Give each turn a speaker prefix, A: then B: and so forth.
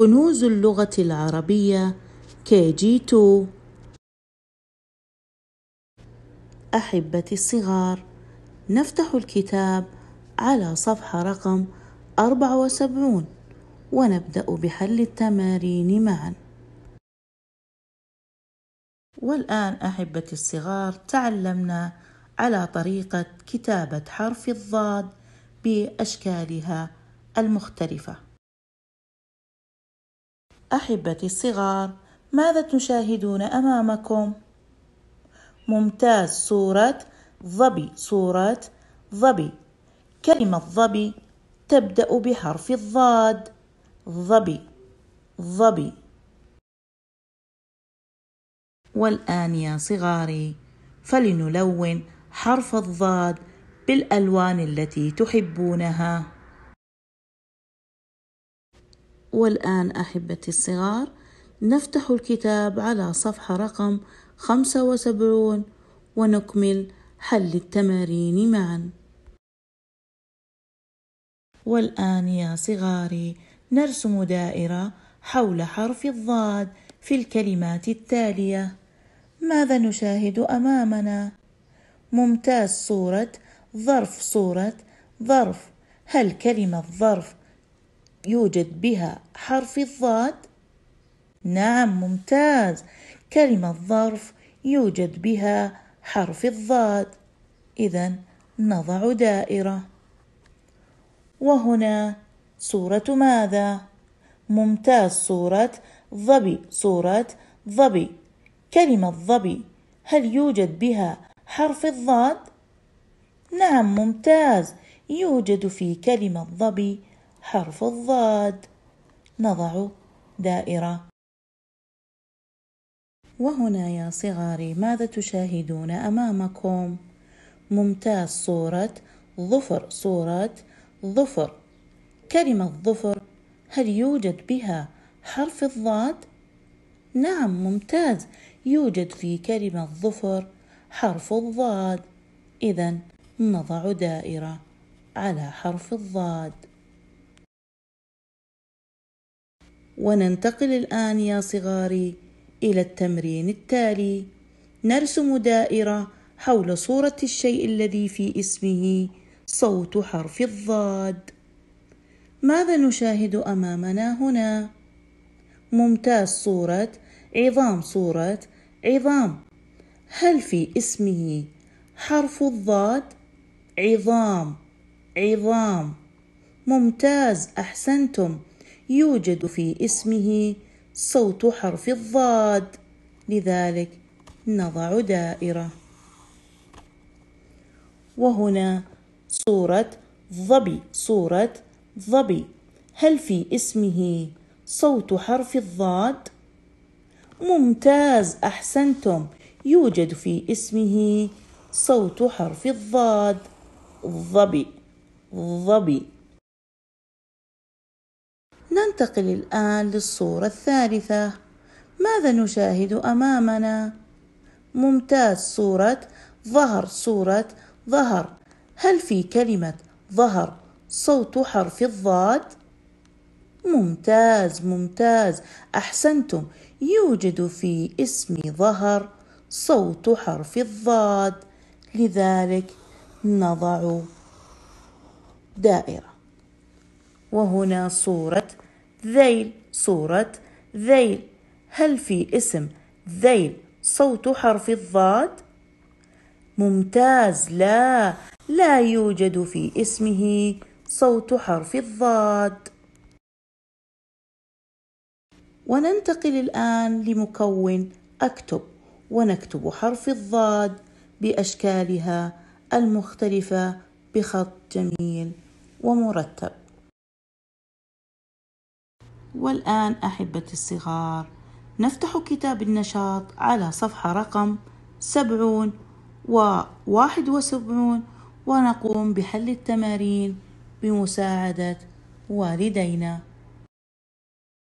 A: كنوز اللغة العربية كي 2 أحبتي الصغار نفتح الكتاب على صفحة رقم 74 ونبدأ بحل التمارين معا والآن أحبتي الصغار تعلمنا على طريقة كتابة حرف الضاد بأشكالها المختلفة احبتي الصغار ماذا تشاهدون امامكم ممتاز صوره ظبي صوره ظبي كلمه ظبي تبدا بحرف الضاد ظبي ظبي والان يا صغاري فلنلون حرف الضاد بالالوان التي تحبونها والآن أحبتي الصغار نفتح الكتاب على صفحة رقم 75 ونكمل حل التمارين معا والآن يا صغاري نرسم دائرة حول حرف الضاد في الكلمات التالية ماذا نشاهد أمامنا؟ ممتاز صورة ظرف صورة ظرف هل كلمة ظرف يوجد بها حرف الضاد نعم ممتاز كلمة ظرف يوجد بها حرف الضاد إذا نضع دائرة وهنا صورة ماذا؟ ممتاز صورة ظبي صورة ظبي كلمة ظبي هل يوجد بها حرف الضاد؟ نعم ممتاز يوجد في كلمة ظبي حرف الضاد نضع دائرة وهنا يا صغاري ماذا تشاهدون أمامكم؟ ممتاز صورة ظفر صورة ظفر كلمة ظفر هل يوجد بها حرف الضاد؟ نعم ممتاز يوجد في كلمة ظفر حرف الضاد إذا نضع دائرة على حرف الضاد وننتقل الآن يا صغاري إلى التمرين التالي نرسم دائرة حول صورة الشيء الذي في اسمه صوت حرف الضاد ماذا نشاهد أمامنا هنا؟ ممتاز صورة عظام صورة عظام هل في اسمه حرف الضاد؟ عظام عظام ممتاز أحسنتم يوجد في اسمه صوت حرف الضاد لذلك نضع دائرة وهنا صورة ظبي صورة ظبي هل في اسمه صوت حرف الضاد؟ ممتاز أحسنتم يوجد في اسمه صوت حرف الضاد ظبي ظبي ننتقل الآن للصورة الثالثة ماذا نشاهد أمامنا؟ ممتاز صورة ظهر صورة ظهر هل في كلمة ظهر صوت حرف الضاد؟ ممتاز ممتاز أحسنتم يوجد في اسم ظهر صوت حرف الضاد لذلك نضع دائرة وهنا صورة ذيل صورة ذيل هل في اسم ذيل صوت حرف الضاد؟ ممتاز لا لا يوجد في اسمه صوت حرف الضاد وننتقل الآن لمكون أكتب ونكتب حرف الضاد بأشكالها المختلفة بخط جميل ومرتب والآن أحبتي الصغار نفتح كتاب النشاط على صفحة رقم سبعون وواحد وسبعون ونقوم بحل التمارين بمساعدة والدينا